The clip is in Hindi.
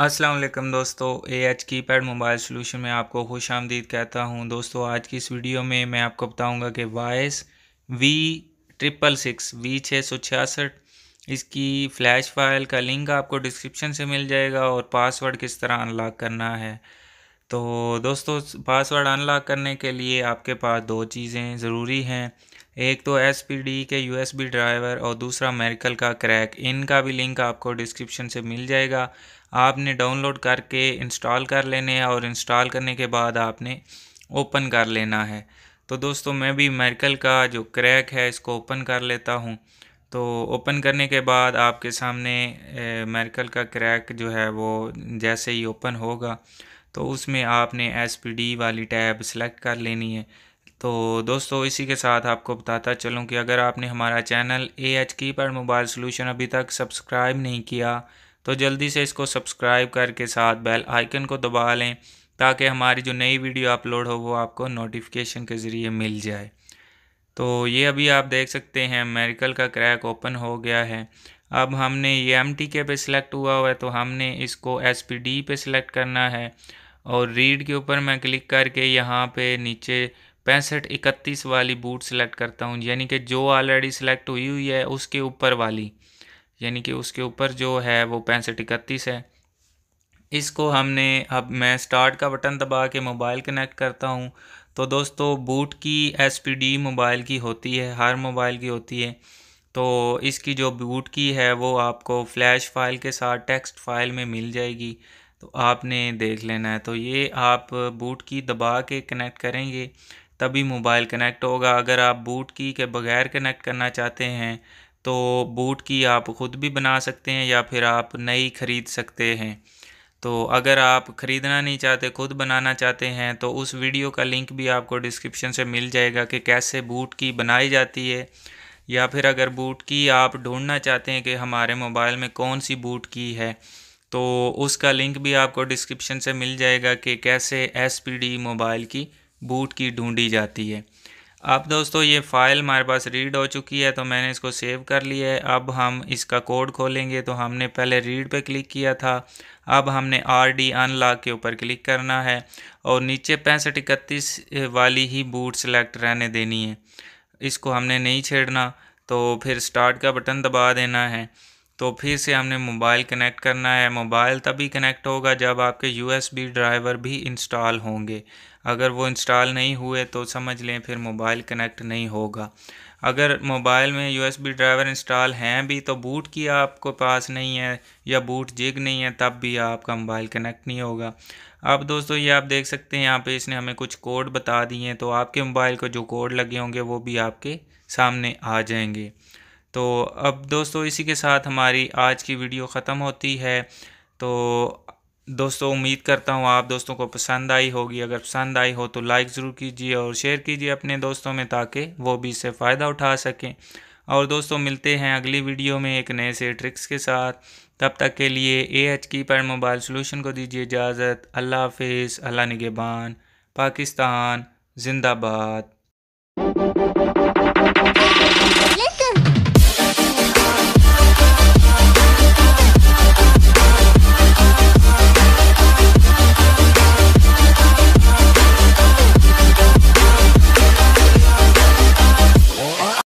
अस्सलाम वालेकुम दोस्तों ए एच की पैड मोबाइल सोल्यूशन में आपको खुश आमदीद कहता हूँ दोस्तों आज की इस वीडियो में मैं आपको बताऊँगा कि वाइस वी ट्रिपल सिक्स वी छः सौ छियासठ इसकी फ़्लैश फाइल का लिंक आपको डिस्क्रिप्शन से मिल जाएगा और पासवर्ड किस तरह अनलॉक करना है तो दोस्तों पासवर्ड अनलॉक करने के लिए आपके पास दो चीज़ें ज़रूरी हैं एक तो एस के बी ड्राइवर और दूसरा मेरिकल का क्रैक इनका भी लिंक आपको डिस्क्रिप्शन से मिल जाएगा आपने डाउनलोड करके इंस्टॉल कर लेने हैं और इंस्टॉल करने के बाद आपने ओपन कर लेना है तो दोस्तों मैं भी मेरिकल का जो क्रैक है इसको ओपन कर लेता हूँ तो ओपन करने के बाद आपके सामने मेरिकल का क्रैक जो है वो जैसे ही ओपन होगा तो उसमें आपने एस वाली टैब सेलेक्ट कर लेनी है तो दोस्तों इसी के साथ आपको बताता चलूँ कि अगर आपने हमारा चैनल ए एच की पर मोबाइल सोल्यूशन अभी तक सब्सक्राइब नहीं किया तो जल्दी से इसको सब्सक्राइब करके साथ बेल आइकन को दबा लें ताकि हमारी जो नई वीडियो अपलोड हो वो आपको नोटिफिकेशन के ज़रिए मिल जाए तो ये अभी आप देख सकते हैं मेरिकल का क्रैक ओपन हो गया है अब हमने ये एम टी के पे सिलेक्ट हुआ हुआ है तो हमने इसको एस पी डी पे सिलेक्ट करना है और रीड के ऊपर मैं क्लिक करके यहाँ पे नीचे पैंसठ इकतीस वाली बूट सेलेक्ट करता हूँ यानी कि जो ऑलरेडी सेलेक्ट हुई हुई है उसके ऊपर वाली यानी कि उसके ऊपर जो है वो पैंसठ इकतीस है इसको हमने अब मैं स्टार्ट का बटन दबा के मोबाइल कनेक्ट करता हूँ तो दोस्तों बूट की एस मोबाइल की होती है हर मोबाइल की होती है तो इसकी जो बूट की है वो आपको फ्लैश फाइल के साथ टेक्स्ट फाइल में मिल जाएगी तो आपने देख लेना है तो ये आप बूट की दबा के कनेक्ट करेंगे तभी मोबाइल कनेक्ट होगा अगर आप बूट की के बगैर कनेक्ट करना चाहते हैं तो बूट की आप ख़ुद भी बना सकते हैं या फिर आप नई ख़रीद सकते हैं तो अगर आप ख़रीदना नहीं चाहते खुद बनाना चाहते हैं तो उस वीडियो का लिंक भी आपको डिस्क्रिप्शन से मिल जाएगा कि कैसे बूट की बनाई जाती है या फिर अगर बूट की आप ढूंढना चाहते हैं कि हमारे मोबाइल में कौन सी बूट की है तो उसका लिंक भी आपको डिस्क्रिप्शन से मिल जाएगा कि कैसे एस मोबाइल की बूट की ढूंढी जाती है अब दोस्तों ये फ़ाइल हमारे पास रीड हो चुकी है तो मैंने इसको सेव कर लिया है अब हम इसका कोड खोलेंगे तो हमने पहले रीड पे क्लिक किया था अब हमने आर डी अनलॉक के ऊपर क्लिक करना है और नीचे पैंसठ इकतीस वाली ही बूट सेलेक्ट रहने देनी है इसको हमने नहीं छेड़ना तो फिर स्टार्ट का बटन दबा देना है तो फिर से हमने मोबाइल कनेक्ट करना है मोबाइल तभी कनेक्ट होगा जब आपके यूएसबी ड्राइवर भी इंस्टॉल होंगे अगर वो इंस्टॉल नहीं हुए तो समझ लें फिर मोबाइल कनेक्ट नहीं होगा अगर मोबाइल में यूएसबी ड्राइवर इंस्टॉल हैं भी तो बूट की आपको पास नहीं है या बूट जिग नहीं है तब भी आपका मोबाइल कनेक्ट नहीं होगा अब दोस्तों ये आप देख सकते हैं यहाँ पे इसने हमें कुछ कोड बता दिए हैं तो आपके मोबाइल को जो कोड लगे होंगे वो भी आपके सामने आ जाएंगे तो अब दोस्तों इसी के साथ हमारी आज की वीडियो ख़त्म होती है तो दोस्तों उम्मीद करता हूँ आप दोस्तों को पसंद आई होगी अगर पसंद आई हो तो लाइक ज़रूर कीजिए और शेयर कीजिए अपने दोस्तों में ताकि वो भी इससे फ़ायदा उठा सकें और दोस्तों मिलते हैं अगली वीडियो में एक नए से ट्रिक्स के साथ तब तक के लिए ए एच की पर मोबाइल सोल्यूशन को दीजिए इजाज़त अल्लाह हाफिज़ अल्लाह निगेबान पाकिस्तान जिंदाबाद